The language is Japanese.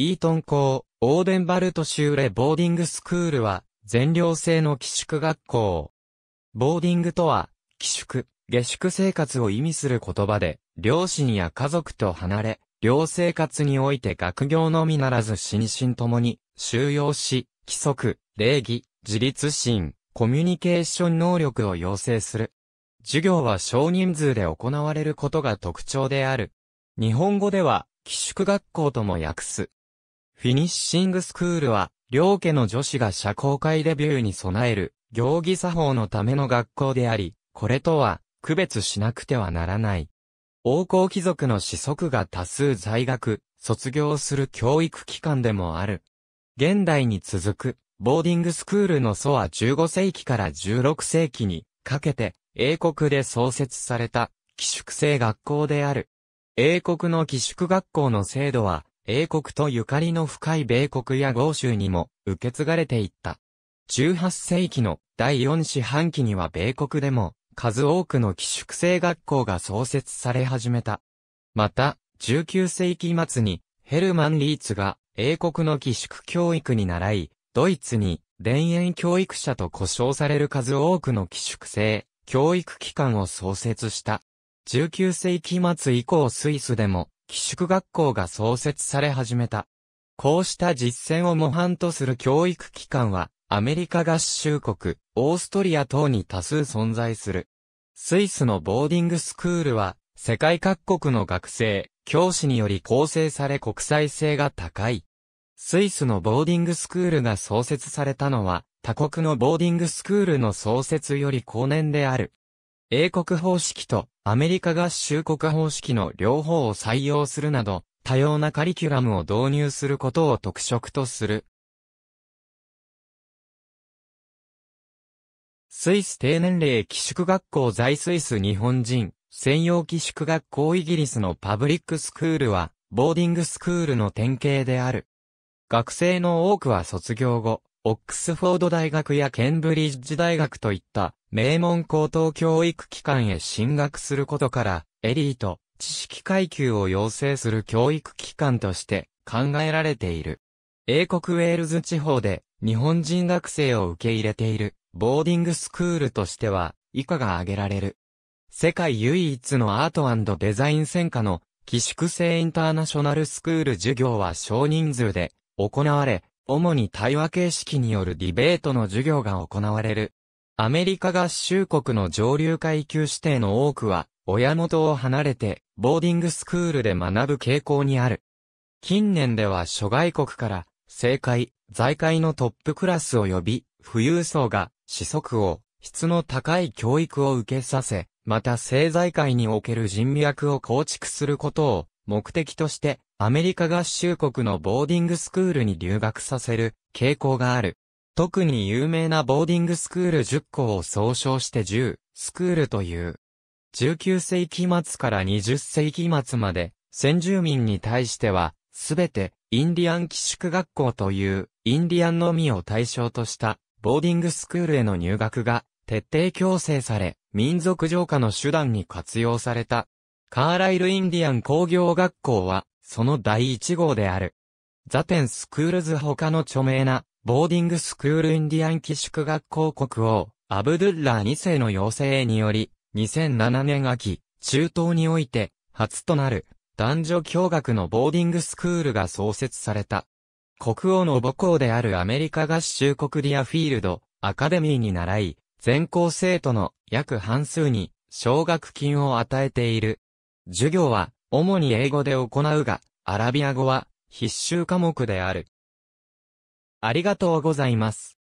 イートン校、オーデンバルト州レボーディングスクールは、全寮制の寄宿学校。ボーディングとは、寄宿、下宿生活を意味する言葉で、両親や家族と離れ、寮生活において学業のみならず心身ともに、収容し、規則、礼儀、自立心、コミュニケーション能力を要請する。授業は少人数で行われることが特徴である。日本語では、寄宿学校とも訳す。フィニッシングスクールは、両家の女子が社交界デビューに備える、行儀作法のための学校であり、これとは、区別しなくてはならない。王侯貴族の子息が多数在学、卒業する教育機関でもある。現代に続く、ボーディングスクールの祖は15世紀から16世紀にかけて、英国で創設された、寄宿制学校である。英国の寄宿学校の制度は、英国とゆかりの深い米国や豪州にも受け継がれていった。18世紀の第4四半期には米国でも数多くの寄宿制学校が創設され始めた。また、19世紀末にヘルマン・リーツが英国の寄宿教育に習い、ドイツに田園教育者と呼称される数多くの寄宿制、教育機関を創設した。19世紀末以降スイスでも寄宿学校が創設され始めた。こうした実践を模範とする教育機関は、アメリカ合衆国、オーストリア等に多数存在する。スイスのボーディングスクールは、世界各国の学生、教師により構成され国際性が高い。スイスのボーディングスクールが創設されたのは、他国のボーディングスクールの創設より後年である。英国方式とアメリカ合衆国方式の両方を採用するなど、多様なカリキュラムを導入することを特色とする。スイス低年齢寄宿学校在スイス日本人、専用寄宿学校イギリスのパブリックスクールは、ボーディングスクールの典型である。学生の多くは卒業後、オックスフォード大学やケンブリッジ大学といった名門高等教育機関へ進学することから、エリート、知識階級を養成する教育機関として考えられている。英国ウェールズ地方で日本人学生を受け入れているボーディングスクールとしては以下が挙げられる。世界唯一のアートデザイン専科の寄宿制インターナショナルスクール授業は少人数で行われ、主に対話形式によるディベートの授業が行われる。アメリカ合衆国の上流階級指定の多くは、親元を離れて、ボーディングスクールで学ぶ傾向にある。近年では諸外国から、政界、財界のトップクラスを呼び、富裕層が、子息を、質の高い教育を受けさせ、また政財界における人脈を構築することを目的としてアメリカ合衆国のボーディングスクールに留学させる傾向がある。特に有名なボーディングスクール10校を総称して10スクールという。19世紀末から20世紀末まで先住民に対してはすべてインディアン寄宿学校というインディアンのみを対象としたボーディングスクールへの入学が徹底強制され民族浄化の手段に活用された。カーライルインディアン工業学校は、その第1号である。ザテンスクールズ他の著名な、ボーディングスクールインディアン寄宿学校国王、アブドゥッラー2世の要請により、2007年秋、中東において、初となる、男女共学のボーディングスクールが創設された。国王の母校であるアメリカ合衆国ディアフィールド、アカデミーに習い、全校生徒の約半数に、奨学金を与えている。授業は、主に英語で行うが、アラビア語は、必修科目である。ありがとうございます。